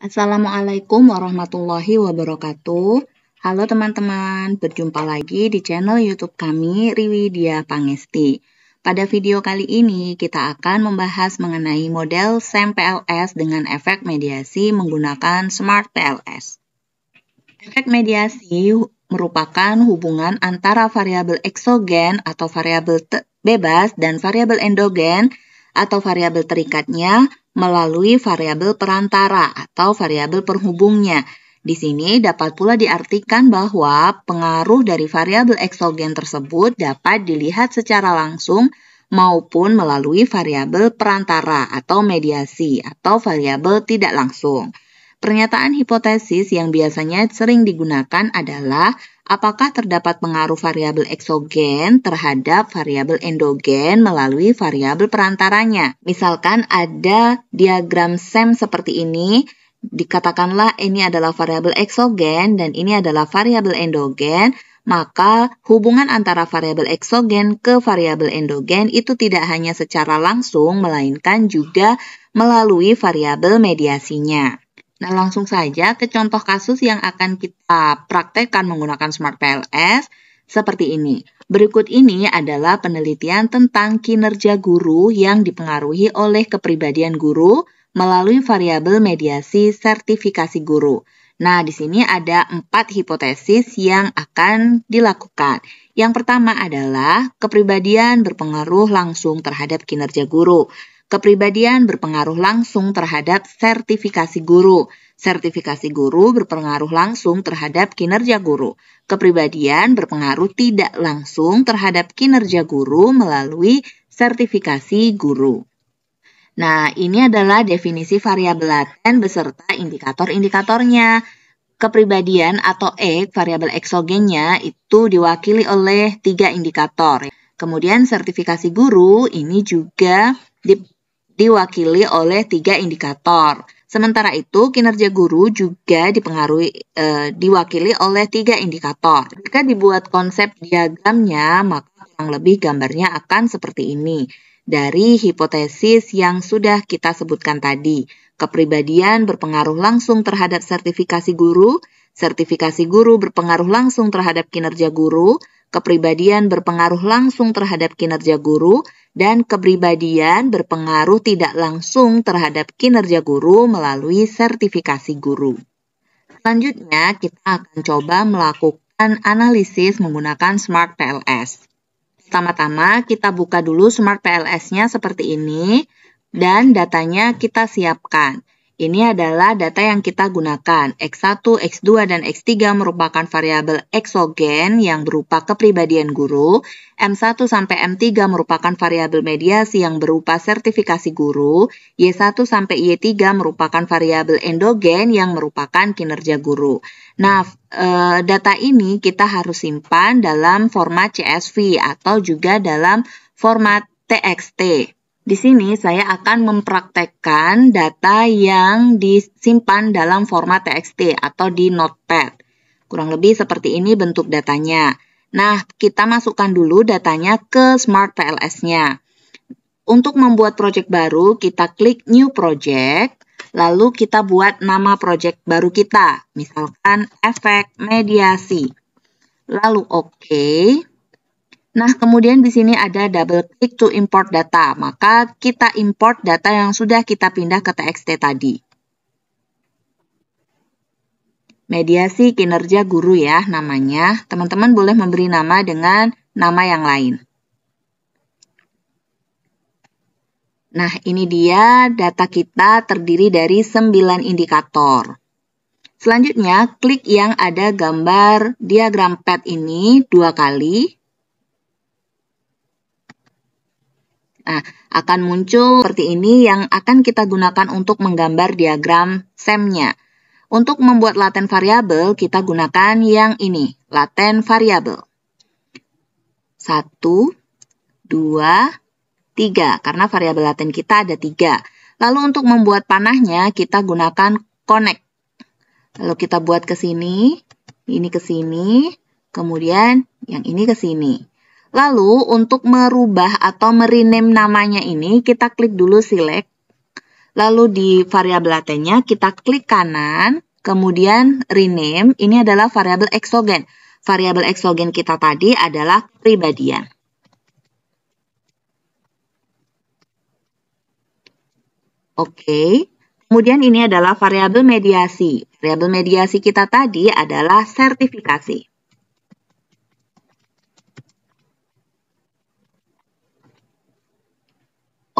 Assalamualaikum warahmatullahi wabarakatuh. Halo teman-teman, berjumpa lagi di channel YouTube kami Riwidia Pangesti. Pada video kali ini kita akan membahas mengenai model SEM PLS dengan efek mediasi menggunakan Smart PLS. Efek mediasi merupakan hubungan antara variabel eksogen atau variabel bebas dan variabel endogen atau variabel terikatnya melalui variabel perantara atau variabel perhubungnya. Di sini dapat pula diartikan bahwa pengaruh dari variabel eksogen tersebut dapat dilihat secara langsung maupun melalui variabel perantara atau mediasi atau variabel tidak langsung. Pernyataan hipotesis yang biasanya sering digunakan adalah apakah terdapat pengaruh variabel eksogen terhadap variabel endogen melalui variabel perantaranya. Misalkan ada diagram SEM seperti ini, dikatakanlah ini adalah variabel eksogen dan ini adalah variabel endogen, maka hubungan antara variabel eksogen ke variabel endogen itu tidak hanya secara langsung melainkan juga melalui variabel mediasinya. Nah, langsung saja ke contoh kasus yang akan kita praktekkan menggunakan Smart PLS seperti ini. Berikut ini adalah penelitian tentang kinerja guru yang dipengaruhi oleh kepribadian guru melalui variabel mediasi sertifikasi guru. Nah, di sini ada empat hipotesis yang akan dilakukan. Yang pertama adalah kepribadian berpengaruh langsung terhadap kinerja guru. Kepribadian berpengaruh langsung terhadap sertifikasi guru. Sertifikasi guru berpengaruh langsung terhadap kinerja guru. Kepribadian berpengaruh tidak langsung terhadap kinerja guru melalui sertifikasi guru. Nah, ini adalah definisi variabel laten beserta indikator-indikatornya. Kepribadian atau E, variabel eksogennya itu diwakili oleh tiga indikator. Kemudian sertifikasi guru ini juga diwakili oleh tiga indikator. Sementara itu, kinerja guru juga dipengaruhi e, diwakili oleh tiga indikator. Jika dibuat konsep diagramnya, maka kurang lebih gambarnya akan seperti ini. Dari hipotesis yang sudah kita sebutkan tadi, kepribadian berpengaruh langsung terhadap sertifikasi guru, Sertifikasi guru berpengaruh langsung terhadap kinerja guru, kepribadian berpengaruh langsung terhadap kinerja guru, dan kepribadian berpengaruh tidak langsung terhadap kinerja guru melalui sertifikasi guru. Selanjutnya, kita akan coba melakukan analisis menggunakan Smart PLS. Pertama-tama, kita buka dulu Smart PLS-nya seperti ini, dan datanya kita siapkan. Ini adalah data yang kita gunakan. X1, X2, dan X3 merupakan variabel eksogen yang berupa kepribadian guru. M1 sampai M3 merupakan variabel mediasi yang berupa sertifikasi guru. Y1 sampai Y3 merupakan variabel endogen yang merupakan kinerja guru. Nah, eh, data ini kita harus simpan dalam format CSV atau juga dalam format TXT. Di sini saya akan mempraktekkan data yang disimpan dalam format TXT atau di Notepad. Kurang lebih seperti ini bentuk datanya. Nah, kita masukkan dulu datanya ke Smart PLS-nya. Untuk membuat project baru, kita klik New Project, lalu kita buat nama project baru kita. Misalkan efek mediasi. Lalu oke. Nah, kemudian di sini ada double click to import data. Maka kita import data yang sudah kita pindah ke TXT tadi. Mediasi kinerja guru ya namanya. Teman-teman boleh memberi nama dengan nama yang lain. Nah, ini dia data kita terdiri dari 9 indikator. Selanjutnya, klik yang ada gambar diagram pad ini dua kali Nah, akan muncul seperti ini yang akan kita gunakan untuk menggambar diagram SEM-nya. Untuk membuat laten variabel, kita gunakan yang ini, laten variabel. 1, 2, 3, karena variabel laten kita ada tiga Lalu untuk membuat panahnya, kita gunakan connect. Lalu kita buat ke sini, ini ke sini, kemudian yang ini ke sini. Lalu untuk merubah atau merename namanya ini kita klik dulu select. Lalu di variabel latennya kita klik kanan, kemudian rename. Ini adalah variabel exogen. Variabel exogen kita tadi adalah pribadian. Oke. Kemudian ini adalah variabel mediasi. Variabel mediasi kita tadi adalah sertifikasi.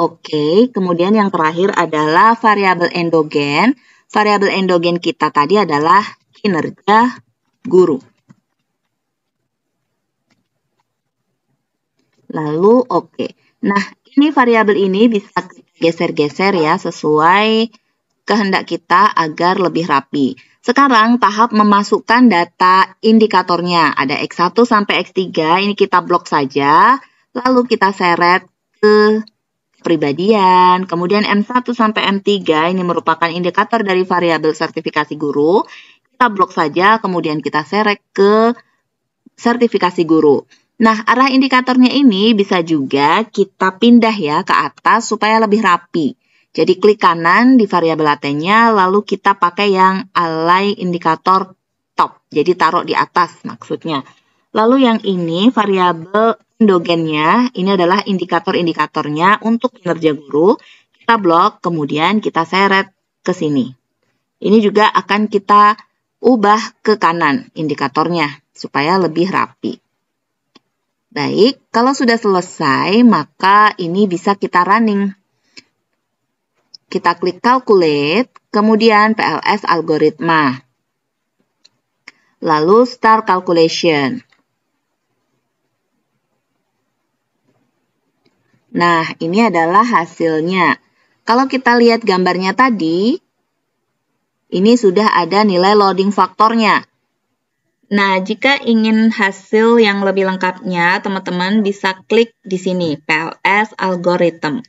Oke, kemudian yang terakhir adalah variabel endogen. Variabel endogen kita tadi adalah kinerja guru. Lalu oke. Nah, ini variabel ini bisa geser-geser ya sesuai kehendak kita agar lebih rapi. Sekarang tahap memasukkan data indikatornya. Ada X1 sampai X3, ini kita blok saja. Lalu kita seret ke kepribadian. Kemudian M1 sampai M3 ini merupakan indikator dari variabel sertifikasi guru. Kita blok saja, kemudian kita serek ke sertifikasi guru. Nah, arah indikatornya ini bisa juga kita pindah ya ke atas supaya lebih rapi. Jadi klik kanan di variabel latennya, lalu kita pakai yang align indikator top. Jadi taruh di atas maksudnya. Lalu yang ini variabel endogennya, ini adalah indikator-indikatornya untuk kinerja guru. Kita blok, kemudian kita seret ke sini. Ini juga akan kita ubah ke kanan indikatornya, supaya lebih rapi. Baik, kalau sudah selesai, maka ini bisa kita running. Kita klik calculate, kemudian PLS algoritma. Lalu start calculation. Nah, ini adalah hasilnya. Kalau kita lihat gambarnya tadi, ini sudah ada nilai loading faktornya. Nah, jika ingin hasil yang lebih lengkapnya, teman-teman bisa klik di sini, PLS Algorithm.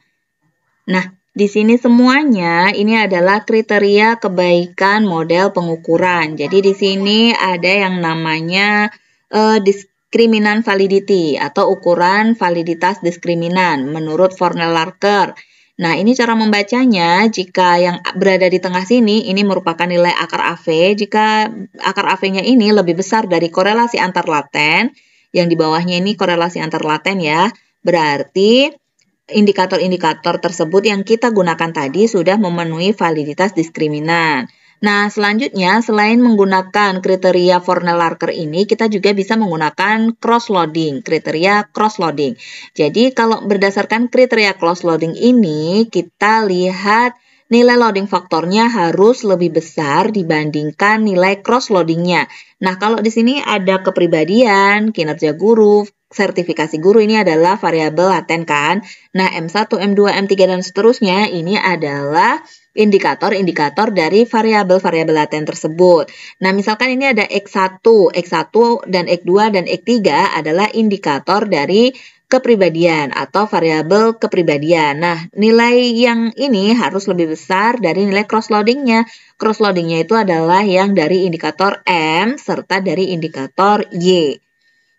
Nah, di sini semuanya ini adalah kriteria kebaikan model pengukuran. Jadi di sini ada yang namanya uh, eh, disk Kriminan validity atau ukuran validitas diskriminan menurut Fornell Larker. Nah, ini cara membacanya jika yang berada di tengah sini ini merupakan nilai akar AV. Jika akar AV-nya ini lebih besar dari korelasi antar laten, yang di bawahnya ini korelasi antar laten ya, berarti indikator-indikator tersebut yang kita gunakan tadi sudah memenuhi validitas diskriminan. Nah, selanjutnya selain menggunakan kriteria Fornell Larker ini, kita juga bisa menggunakan cross loading, kriteria cross loading. Jadi, kalau berdasarkan kriteria cross loading ini, kita lihat nilai loading faktornya harus lebih besar dibandingkan nilai cross loadingnya. Nah, kalau di sini ada kepribadian, kinerja guru, sertifikasi guru ini adalah variabel laten kan. Nah, M1, M2, M3 dan seterusnya ini adalah indikator-indikator dari variabel-variabel laten tersebut. Nah, misalkan ini ada X1, X1 dan X2 dan X3 adalah indikator dari kepribadian atau variabel kepribadian. Nah, nilai yang ini harus lebih besar dari nilai crossloadingnya. Crossloadingnya itu adalah yang dari indikator M serta dari indikator Y.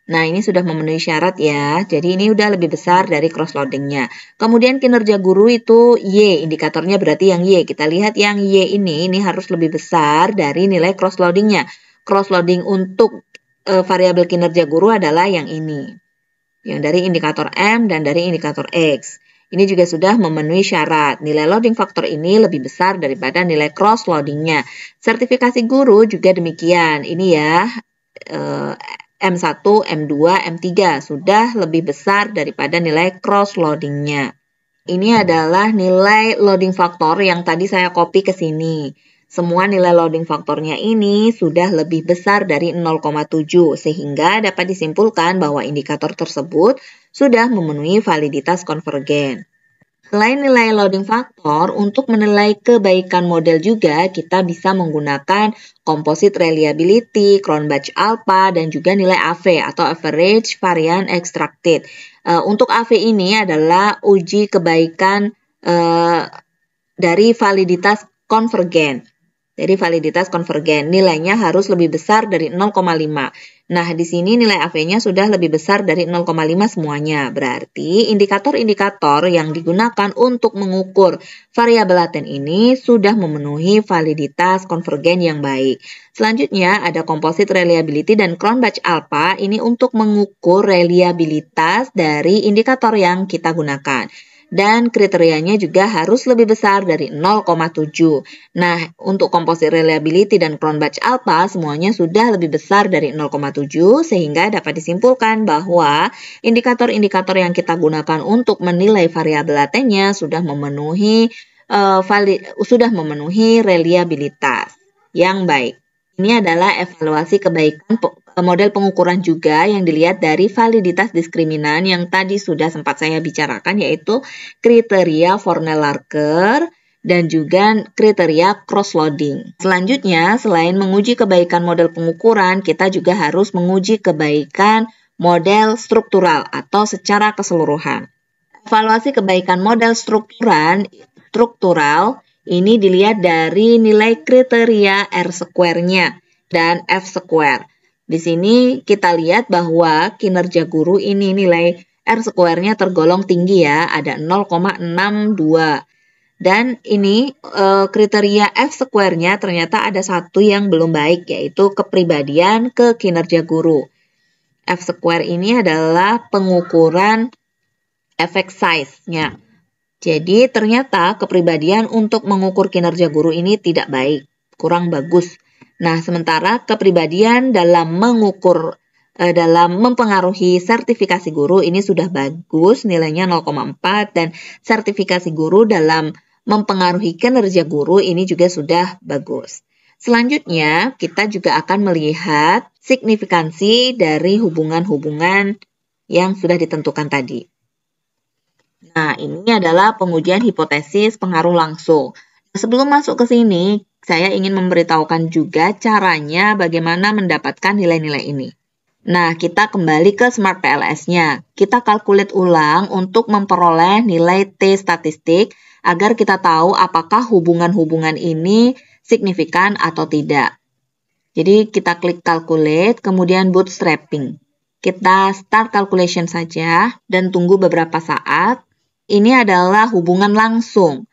Nah, ini sudah memenuhi syarat ya. Jadi ini udah lebih besar dari cross loadingnya. Kemudian kinerja guru itu Y, indikatornya berarti yang Y. Kita lihat yang Y ini ini harus lebih besar dari nilai cross loadingnya. Cross loading untuk e, variabel kinerja guru adalah yang ini. Yang dari indikator M dan dari indikator X. Ini juga sudah memenuhi syarat. Nilai loading faktor ini lebih besar daripada nilai cross loadingnya. Sertifikasi guru juga demikian. Ini ya, e, M1, M2, M3 sudah lebih besar daripada nilai cross loadingnya. Ini adalah nilai loading faktor yang tadi saya copy ke sini. Semua nilai loading faktornya ini sudah lebih besar dari 0,7 sehingga dapat disimpulkan bahwa indikator tersebut sudah memenuhi validitas konvergen. Selain nilai loading factor, untuk menilai kebaikan model juga kita bisa menggunakan composite reliability, batch alpha, dan juga nilai AV atau average variant extracted. Eh, untuk AV ini adalah uji kebaikan eh, dari validitas konvergen. Jadi validitas konvergen nilainya harus lebih besar dari 0,5. Nah, di sini nilai AV-nya sudah lebih besar dari 0,5 semuanya. Berarti indikator-indikator yang digunakan untuk mengukur variabel laten ini sudah memenuhi validitas konvergen yang baik. Selanjutnya ada composite reliability dan Cronbach alpha ini untuk mengukur reliabilitas dari indikator yang kita gunakan dan kriterianya juga harus lebih besar dari 0,7. Nah, untuk komposit reliability dan crown batch alpha semuanya sudah lebih besar dari 0,7 sehingga dapat disimpulkan bahwa indikator-indikator yang kita gunakan untuk menilai variabel latennya sudah memenuhi uh, eh, valid, sudah memenuhi reliabilitas yang baik. Ini adalah evaluasi kebaikan Eh, model pengukuran juga yang dilihat dari validitas diskriminan yang tadi sudah sempat saya bicarakan yaitu kriteria Fornell-Larker dan juga kriteria cross-loading. Selanjutnya, selain menguji kebaikan model pengukuran, kita juga harus menguji kebaikan model struktural atau secara keseluruhan. Evaluasi kebaikan model strukturan, struktural ini dilihat dari nilai kriteria R square-nya dan F square. Di sini kita lihat bahwa kinerja guru ini nilai R square-nya tergolong tinggi ya, ada 0,62. Dan ini e, kriteria F square-nya ternyata ada satu yang belum baik, yaitu kepribadian ke kinerja guru. F square ini adalah pengukuran efek size-nya. Jadi ternyata kepribadian untuk mengukur kinerja guru ini tidak baik, kurang bagus. Nah, sementara kepribadian dalam mengukur eh, dalam mempengaruhi sertifikasi guru ini sudah bagus nilainya 0,4 dan sertifikasi guru dalam mempengaruhi kinerja guru ini juga sudah bagus. Selanjutnya, kita juga akan melihat signifikansi dari hubungan-hubungan yang sudah ditentukan tadi. Nah, ini adalah pengujian hipotesis pengaruh langsung. Sebelum masuk ke sini, saya ingin memberitahukan juga caranya bagaimana mendapatkan nilai-nilai ini. Nah, kita kembali ke Smart PLS-nya. Kita kalkulit ulang untuk memperoleh nilai T statistik agar kita tahu apakah hubungan-hubungan ini signifikan atau tidak. Jadi, kita klik calculate, kemudian bootstrapping. Kita start calculation saja dan tunggu beberapa saat. Ini adalah hubungan langsung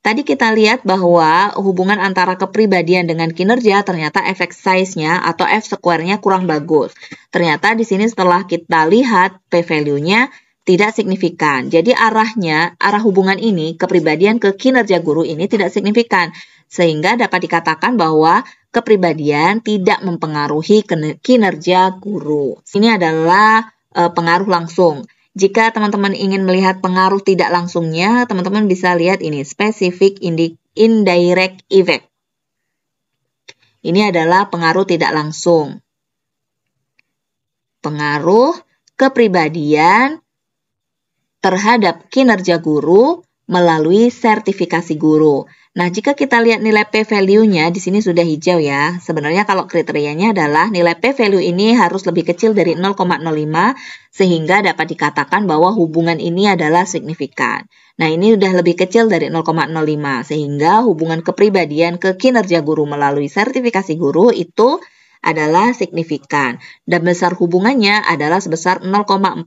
Tadi kita lihat bahwa hubungan antara kepribadian dengan kinerja ternyata efek size-nya atau F square-nya kurang bagus. Ternyata di sini setelah kita lihat P value-nya tidak signifikan. Jadi arahnya, arah hubungan ini, kepribadian ke kinerja guru ini tidak signifikan. Sehingga dapat dikatakan bahwa kepribadian tidak mempengaruhi kinerja guru. Ini adalah eh, pengaruh langsung. Jika teman-teman ingin melihat pengaruh tidak langsungnya, teman-teman bisa lihat ini, specific indirect effect. Ini adalah pengaruh tidak langsung. Pengaruh kepribadian terhadap kinerja guru melalui sertifikasi guru. Nah, jika kita lihat nilai P value-nya di sini sudah hijau ya. Sebenarnya kalau kriterianya adalah nilai P value ini harus lebih kecil dari 0,05 sehingga dapat dikatakan bahwa hubungan ini adalah signifikan. Nah, ini sudah lebih kecil dari 0,05 sehingga hubungan kepribadian ke kinerja guru melalui sertifikasi guru itu adalah signifikan dan besar hubungannya adalah sebesar 0,426.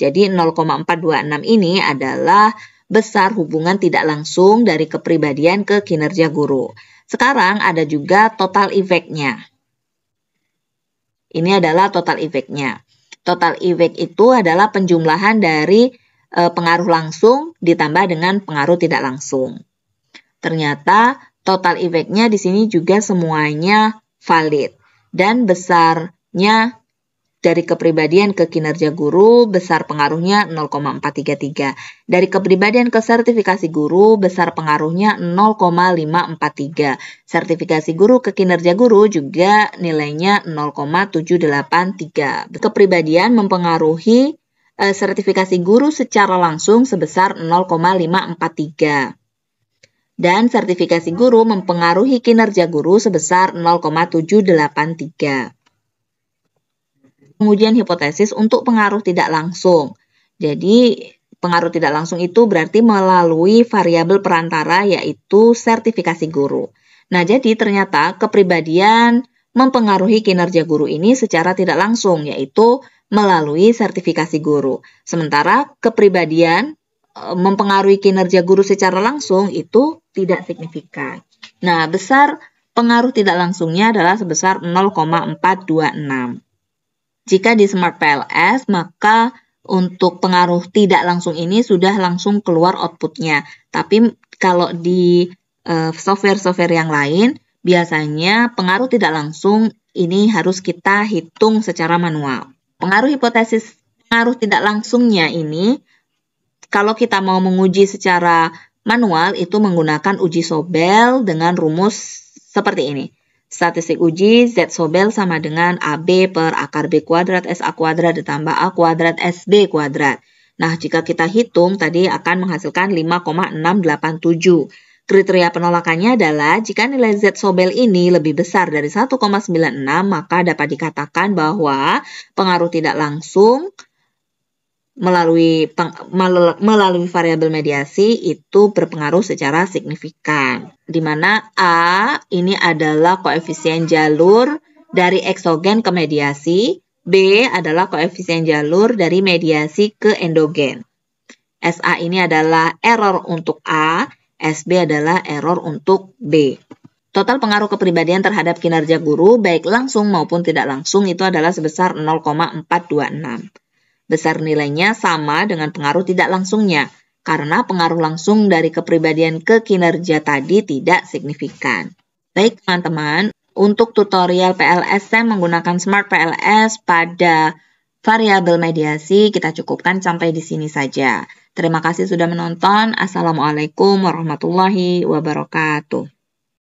Jadi 0,426 ini adalah besar hubungan tidak langsung dari kepribadian ke kinerja guru. Sekarang ada juga total efeknya. Ini adalah total efeknya. Total efek itu adalah penjumlahan dari eh, pengaruh langsung ditambah dengan pengaruh tidak langsung. Ternyata total efeknya di sini juga semuanya valid dan besarnya dari kepribadian ke kinerja guru besar pengaruhnya 0,433. Dari kepribadian ke sertifikasi guru besar pengaruhnya 0,543. Sertifikasi guru ke kinerja guru juga nilainya 0,783. Kepribadian mempengaruhi eh, sertifikasi guru secara langsung sebesar 0,543 dan sertifikasi guru mempengaruhi kinerja guru sebesar 0,783. Kemudian hipotesis untuk pengaruh tidak langsung. Jadi pengaruh tidak langsung itu berarti melalui variabel perantara yaitu sertifikasi guru. Nah, jadi ternyata kepribadian mempengaruhi kinerja guru ini secara tidak langsung yaitu melalui sertifikasi guru. Sementara kepribadian e, mempengaruhi kinerja guru secara langsung itu tidak signifikan. Nah, besar pengaruh tidak langsungnya adalah sebesar 0,426. Jika di Smart PLS, maka untuk pengaruh tidak langsung ini sudah langsung keluar outputnya. Tapi kalau di e, software-software yang lain, biasanya pengaruh tidak langsung ini harus kita hitung secara manual. Pengaruh hipotesis pengaruh tidak langsungnya ini, kalau kita mau menguji secara manual itu menggunakan uji Sobel dengan rumus seperti ini. Statistik uji Z sobel sama dengan AB per akar B kuadrat SA kuadrat ditambah A kuadrat SB kuadrat. Nah, jika kita hitung tadi akan menghasilkan 5,687. Kriteria penolakannya adalah jika nilai Z sobel ini lebih besar dari 1,96 maka dapat dikatakan bahwa pengaruh tidak langsung melalui melalui variabel mediasi itu berpengaruh secara signifikan. Di mana A ini adalah koefisien jalur dari eksogen ke mediasi, B adalah koefisien jalur dari mediasi ke endogen. SA ini adalah error untuk A, SB adalah error untuk B. Total pengaruh kepribadian terhadap kinerja guru, baik langsung maupun tidak langsung, itu adalah sebesar 0,426. Besar nilainya sama dengan pengaruh tidak langsungnya, karena pengaruh langsung dari kepribadian ke kinerja tadi tidak signifikan. Baik teman-teman, untuk tutorial PLS saya menggunakan Smart PLS pada variabel mediasi kita cukupkan sampai di sini saja. Terima kasih sudah menonton. Assalamualaikum warahmatullahi wabarakatuh.